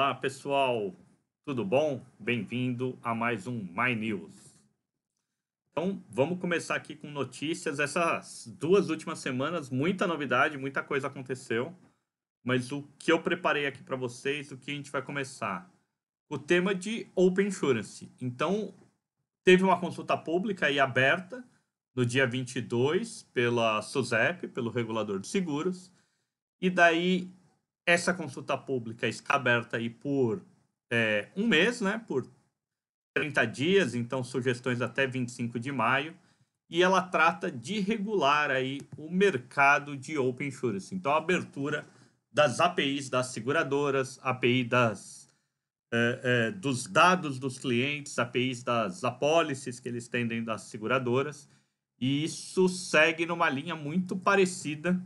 Olá, pessoal. Tudo bom? Bem-vindo a mais um My News. Então, vamos começar aqui com notícias. Essas duas últimas semanas, muita novidade, muita coisa aconteceu. Mas o que eu preparei aqui para vocês, o que a gente vai começar? O tema de Open Insurance. Então, teve uma consulta pública e aberta no dia 22 pela SUSEP, pelo regulador de seguros. E daí essa consulta pública está aberta aí por é, um mês, né? Por 30 dias, então sugestões até 25 de maio. E ela trata de regular aí o mercado de Open Insurance. Então, a abertura das APIs das seguradoras, API das, é, é, dos dados dos clientes, APIs das apólices que eles têm dentro das seguradoras. E isso segue numa linha muito parecida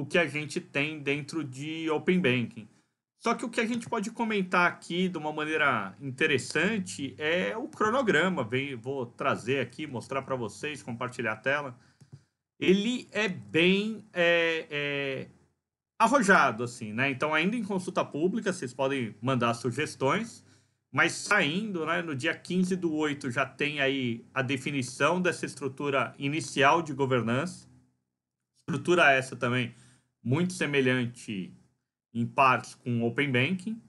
o que a gente tem dentro de Open Banking. Só que o que a gente pode comentar aqui de uma maneira interessante é o cronograma. Vem, vou trazer aqui, mostrar para vocês, compartilhar a tela. Ele é bem é, é, arrojado, assim, né? Então, ainda em consulta pública, vocês podem mandar sugestões, mas saindo, né? No dia 15 do 8 já tem aí a definição dessa estrutura inicial de governança. Estrutura essa também muito semelhante em partes com Open Banking.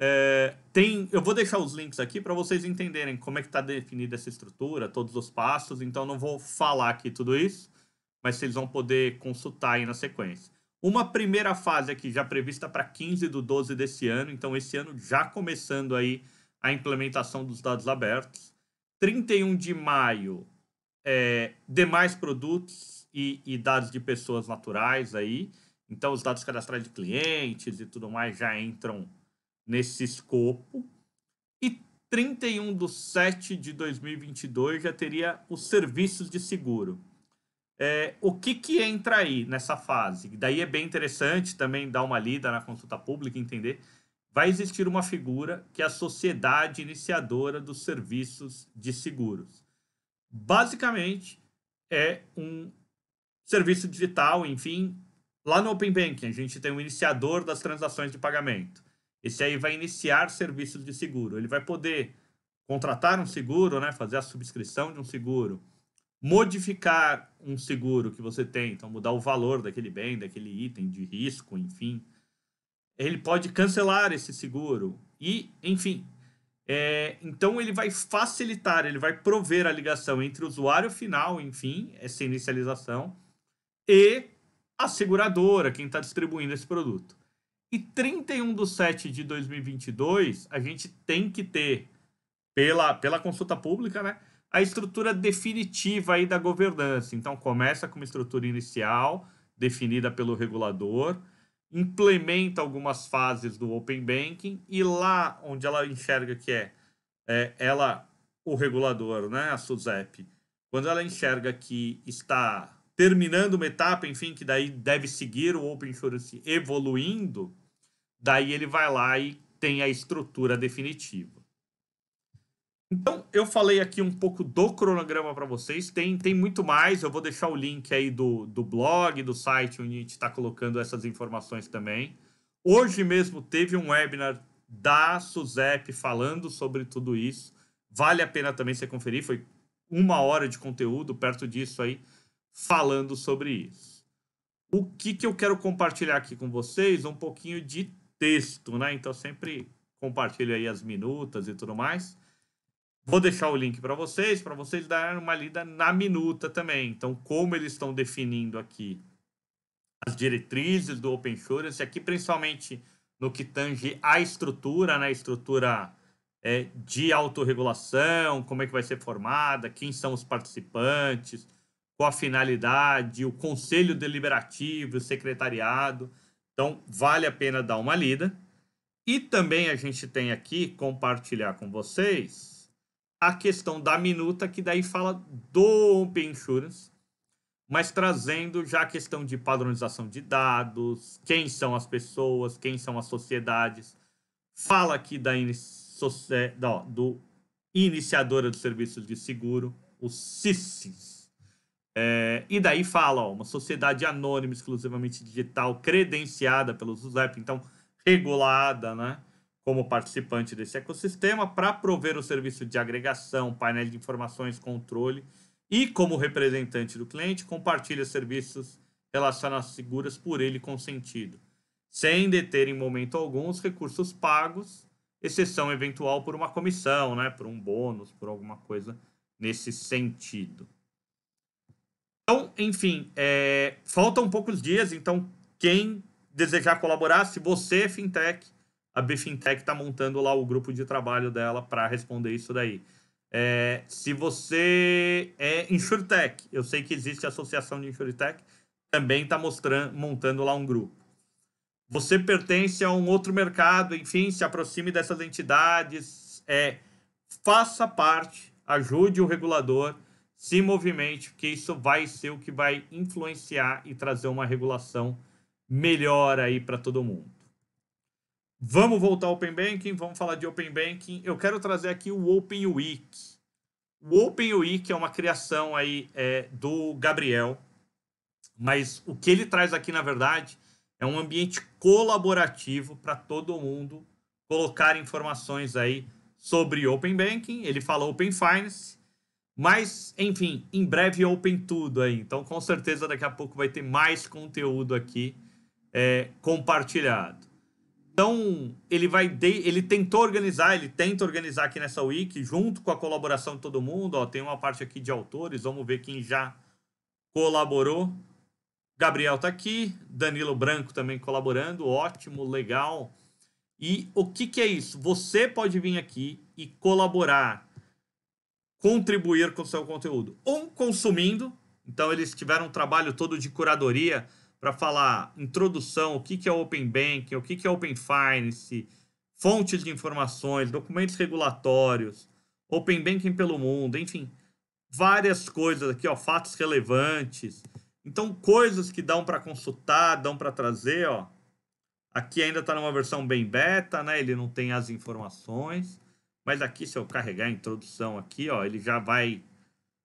É, tem, eu vou deixar os links aqui para vocês entenderem como é que está definida essa estrutura, todos os passos, então não vou falar aqui tudo isso, mas vocês vão poder consultar aí na sequência. Uma primeira fase aqui já prevista para 15 do 12 desse ano, então esse ano já começando aí a implementação dos dados abertos. 31 de maio, é, demais produtos, e, e dados de pessoas naturais aí. Então, os dados cadastrais de clientes e tudo mais já entram nesse escopo. E 31 de 7 de 2022 já teria os serviços de seguro. É, o que, que entra aí nessa fase? Daí é bem interessante também dar uma lida na consulta pública e entender. Vai existir uma figura que é a sociedade iniciadora dos serviços de seguros. Basicamente, é um serviço digital, enfim. Lá no Open Banking, a gente tem o iniciador das transações de pagamento. Esse aí vai iniciar serviços de seguro. Ele vai poder contratar um seguro, né, fazer a subscrição de um seguro, modificar um seguro que você tem, então mudar o valor daquele bem, daquele item de risco, enfim. Ele pode cancelar esse seguro e, enfim, é, então ele vai facilitar, ele vai prover a ligação entre o usuário final, enfim, essa inicialização, e a seguradora, quem está distribuindo esse produto. E 31 de 7 de 2022, a gente tem que ter, pela, pela consulta pública, né, a estrutura definitiva aí da governança. Então, começa com uma estrutura inicial, definida pelo regulador, implementa algumas fases do Open Banking e lá onde ela enxerga que é, é ela, o regulador, né, a SUSEP, quando ela enxerga que está terminando uma etapa, enfim, que daí deve seguir o Open Source evoluindo, daí ele vai lá e tem a estrutura definitiva. Então, eu falei aqui um pouco do cronograma para vocês, tem, tem muito mais, eu vou deixar o link aí do, do blog, do site, onde a gente está colocando essas informações também. Hoje mesmo teve um webinar da Suzep falando sobre tudo isso, vale a pena também você conferir, foi uma hora de conteúdo, perto disso aí falando sobre isso. O que, que eu quero compartilhar aqui com vocês? Um pouquinho de texto, né? Então sempre compartilho aí as minutas e tudo mais. Vou deixar o link para vocês, para vocês darem uma lida na minuta também. Então, como eles estão definindo aqui as diretrizes do Open Insurance, aqui principalmente no que tange a estrutura, né? Estrutura é, de autorregulação, como é que vai ser formada, quem são os participantes, com a finalidade, o conselho deliberativo, o secretariado. Então, vale a pena dar uma lida. E também a gente tem aqui, compartilhar com vocês, a questão da minuta, que daí fala do Open Insurance, mas trazendo já a questão de padronização de dados, quem são as pessoas, quem são as sociedades. Fala aqui da, é, da ó, do iniciadora dos serviços de seguro, o CISIS, é, e daí fala, ó, uma sociedade anônima, exclusivamente digital, credenciada pelo SUSEP, então regulada, né? Como participante desse ecossistema, para prover o serviço de agregação, painel de informações, controle e, como representante do cliente, compartilha serviços relacionados seguras por ele consentido, sem deter em momento algum os recursos pagos, exceção eventual por uma comissão, né? Por um bônus, por alguma coisa nesse sentido. Então, enfim, é, faltam poucos dias, então quem desejar colaborar, se você é fintech, a Bfintech está montando lá o grupo de trabalho dela para responder isso daí. É, se você é insurtech, eu sei que existe a associação de insurtech, também está montando lá um grupo. Você pertence a um outro mercado, enfim, se aproxime dessas entidades, é, faça parte, ajude o regulador se movimente, porque isso vai ser o que vai influenciar e trazer uma regulação melhor aí para todo mundo. Vamos voltar ao Open Banking, vamos falar de Open Banking. Eu quero trazer aqui o Open Week. O Open Week é uma criação aí é, do Gabriel, mas o que ele traz aqui, na verdade, é um ambiente colaborativo para todo mundo colocar informações aí sobre Open Banking. Ele fala Open Finance, mas, enfim, em breve open tudo aí. Então, com certeza, daqui a pouco vai ter mais conteúdo aqui é, compartilhado. Então, ele vai de... ele tentou organizar, ele tenta organizar aqui nessa wiki, junto com a colaboração de todo mundo. Ó, tem uma parte aqui de autores, vamos ver quem já colaborou. Gabriel tá aqui, Danilo Branco também colaborando, ótimo, legal. E o que, que é isso? Você pode vir aqui e colaborar contribuir com o seu conteúdo. Ou consumindo, então eles tiveram um trabalho todo de curadoria para falar introdução, o que, que é Open Banking, o que, que é Open Finance, fontes de informações, documentos regulatórios, Open Banking pelo mundo, enfim, várias coisas aqui, ó, fatos relevantes. Então, coisas que dão para consultar, dão para trazer, ó. Aqui ainda está numa versão bem beta, né? Ele não tem as informações. Mas aqui, se eu carregar a introdução aqui, ó, ele já vai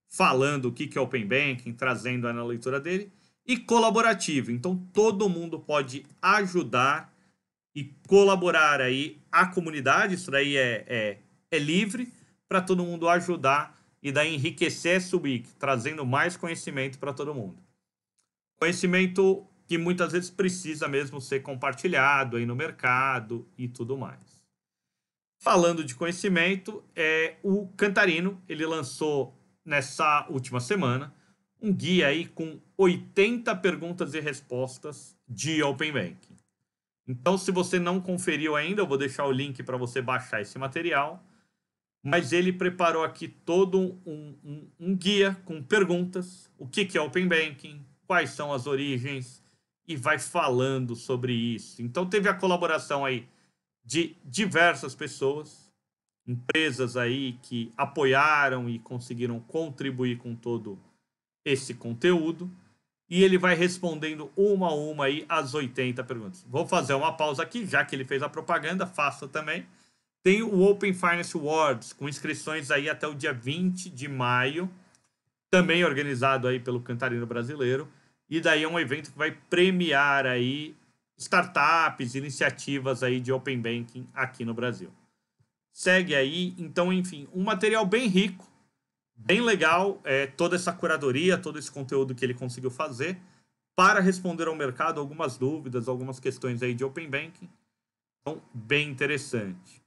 falando o que é Open Banking, trazendo na leitura dele. E colaborativo, então todo mundo pode ajudar e colaborar aí a comunidade, isso daí é, é, é livre para todo mundo ajudar e daí enriquecer essa wiki, trazendo mais conhecimento para todo mundo. Conhecimento que muitas vezes precisa mesmo ser compartilhado aí no mercado e tudo mais. Falando de conhecimento, é o Cantarino, ele lançou nessa última semana um guia aí com 80 perguntas e respostas de Open Banking. Então, se você não conferiu ainda, eu vou deixar o link para você baixar esse material. Mas ele preparou aqui todo um, um, um guia com perguntas: o que, que é Open Banking, quais são as origens, e vai falando sobre isso. Então, teve a colaboração aí de diversas pessoas, empresas aí que apoiaram e conseguiram contribuir com todo esse conteúdo. E ele vai respondendo uma a uma aí as 80 perguntas. Vou fazer uma pausa aqui, já que ele fez a propaganda, faça também. Tem o Open Finance Awards, com inscrições aí até o dia 20 de maio, também organizado aí pelo Cantarino Brasileiro. E daí é um evento que vai premiar aí startups, iniciativas aí de open banking aqui no Brasil. Segue aí, então, enfim, um material bem rico, bem legal, é, toda essa curadoria, todo esse conteúdo que ele conseguiu fazer para responder ao mercado algumas dúvidas, algumas questões aí de open banking. Então, bem interessante.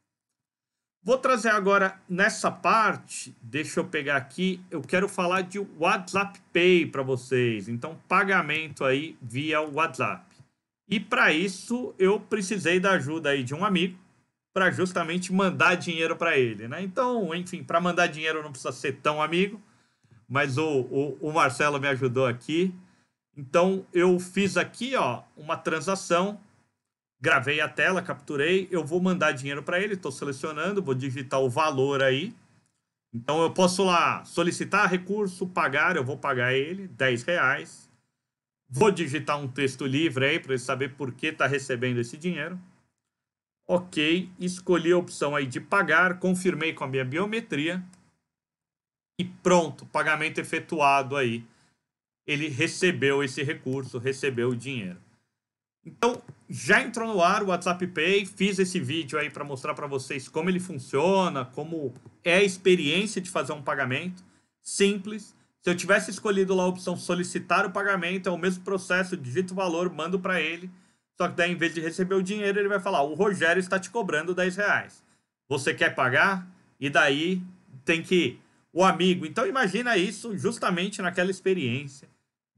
Vou trazer agora nessa parte, deixa eu pegar aqui, eu quero falar de WhatsApp Pay para vocês. Então, pagamento aí via WhatsApp. E para isso eu precisei da ajuda aí de um amigo para justamente mandar dinheiro para ele, né? Então, enfim, para mandar dinheiro não precisa ser tão amigo, mas o, o, o, Marcelo me ajudou aqui. Então eu fiz aqui, ó, uma transação, gravei a tela, capturei, eu vou mandar dinheiro para ele, estou selecionando, vou digitar o valor aí. Então eu posso lá solicitar recurso, pagar, eu vou pagar ele 10 reais Vou digitar um texto livre aí para ele saber por que está recebendo esse dinheiro. Ok, escolhi a opção aí de pagar, confirmei com a minha biometria e pronto, pagamento efetuado aí. Ele recebeu esse recurso, recebeu o dinheiro. Então, já entrou no ar o WhatsApp Pay, fiz esse vídeo aí para mostrar para vocês como ele funciona, como é a experiência de fazer um pagamento simples. Se eu tivesse escolhido lá a opção solicitar o pagamento, é o mesmo processo, digito o valor, mando para ele. Só que daí, em vez de receber o dinheiro, ele vai falar: o Rogério está te cobrando 10 reais. Você quer pagar? E daí tem que o amigo. Então imagina isso justamente naquela experiência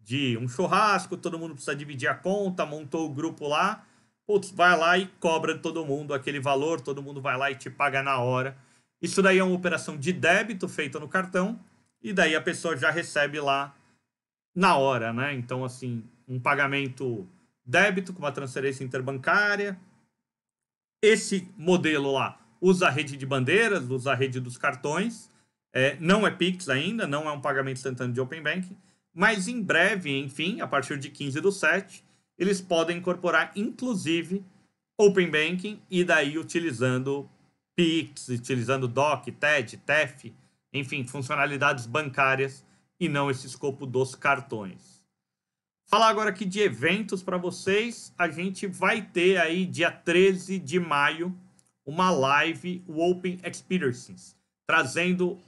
de um churrasco, todo mundo precisa dividir a conta, montou o grupo lá, putz, vai lá e cobra de todo mundo aquele valor, todo mundo vai lá e te paga na hora. Isso daí é uma operação de débito feita no cartão, e daí a pessoa já recebe lá na hora, né? Então, assim, um pagamento débito com uma transferência interbancária. Esse modelo lá usa a rede de bandeiras, usa a rede dos cartões. É, não é Pix ainda, não é um pagamento instantâneo de Open Banking, mas em breve, enfim, a partir de 15 do 7, eles podem incorporar inclusive Open Banking e daí utilizando Pix, utilizando DOC, TED, TEF, enfim, funcionalidades bancárias e não esse escopo dos cartões. Falar agora aqui de eventos para vocês, a gente vai ter aí dia 13 de maio uma live o Open Experiences, trazendo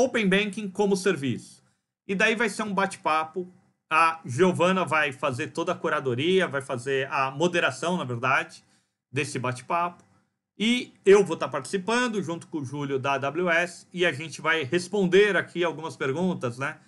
Open Banking como serviço. E daí vai ser um bate-papo. A Giovana vai fazer toda a curadoria, vai fazer a moderação, na verdade, desse bate-papo. E eu vou estar participando junto com o Júlio da AWS e a gente vai responder aqui algumas perguntas, né?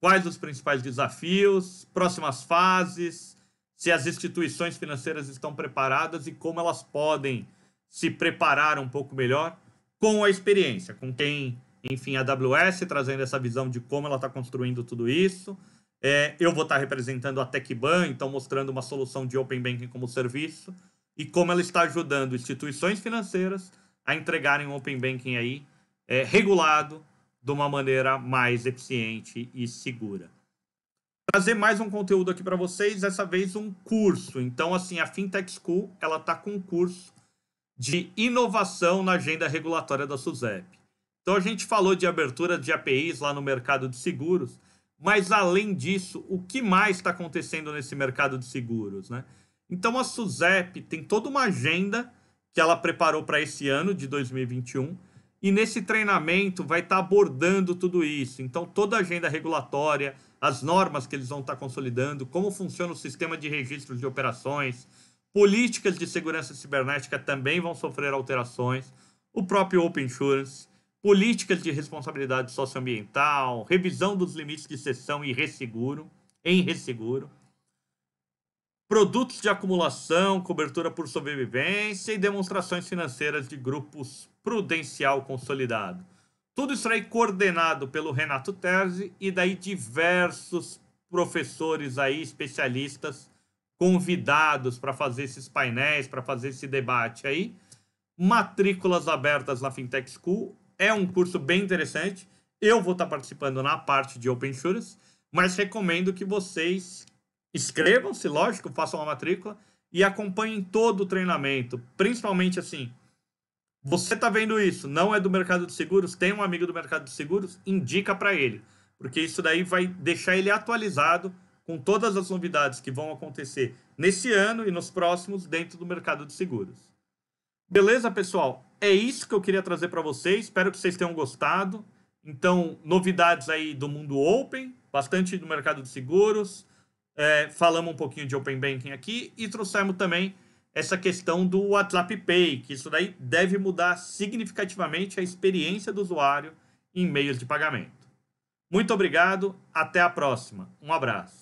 Quais os principais desafios, próximas fases, se as instituições financeiras estão preparadas e como elas podem se preparar um pouco melhor com a experiência, com quem, enfim, a AWS trazendo essa visão de como ela está construindo tudo isso. É, eu vou estar representando a TechBan, então mostrando uma solução de Open Banking como serviço e como ela está ajudando instituições financeiras a entregarem um open banking aí é, regulado de uma maneira mais eficiente e segura. Trazer mais um conteúdo aqui para vocês, dessa vez um curso. Então, assim, a FinTech School ela está com um curso de inovação na agenda regulatória da SUSEP. Então, a gente falou de abertura de APIs lá no mercado de seguros, mas além disso, o que mais está acontecendo nesse mercado de seguros, né? Então a SUSEP tem toda uma agenda que ela preparou para esse ano de 2021 e nesse treinamento vai estar tá abordando tudo isso. Então toda a agenda regulatória, as normas que eles vão estar tá consolidando, como funciona o sistema de registros de operações, políticas de segurança cibernética também vão sofrer alterações, o próprio Open Insurance, políticas de responsabilidade socioambiental, revisão dos limites de sessão e resseguro, em resseguro produtos de acumulação, cobertura por sobrevivência e demonstrações financeiras de grupos prudencial consolidado. Tudo isso aí coordenado pelo Renato Terzi e daí diversos professores aí, especialistas, convidados para fazer esses painéis, para fazer esse debate aí. Matrículas abertas na Fintech School. É um curso bem interessante. Eu vou estar tá participando na parte de Open Insurance, mas recomendo que vocês Inscrevam-se, lógico, façam uma matrícula e acompanhem todo o treinamento. Principalmente assim, você está vendo isso, não é do mercado de seguros, tem um amigo do mercado de seguros, indica para ele, porque isso daí vai deixar ele atualizado com todas as novidades que vão acontecer nesse ano e nos próximos dentro do mercado de seguros. Beleza, pessoal? É isso que eu queria trazer para vocês. Espero que vocês tenham gostado. Então, novidades aí do mundo open, bastante do mercado de seguros, é, falamos um pouquinho de Open Banking aqui e trouxemos também essa questão do WhatsApp Pay, que isso daí deve mudar significativamente a experiência do usuário em meios de pagamento. Muito obrigado, até a próxima. Um abraço.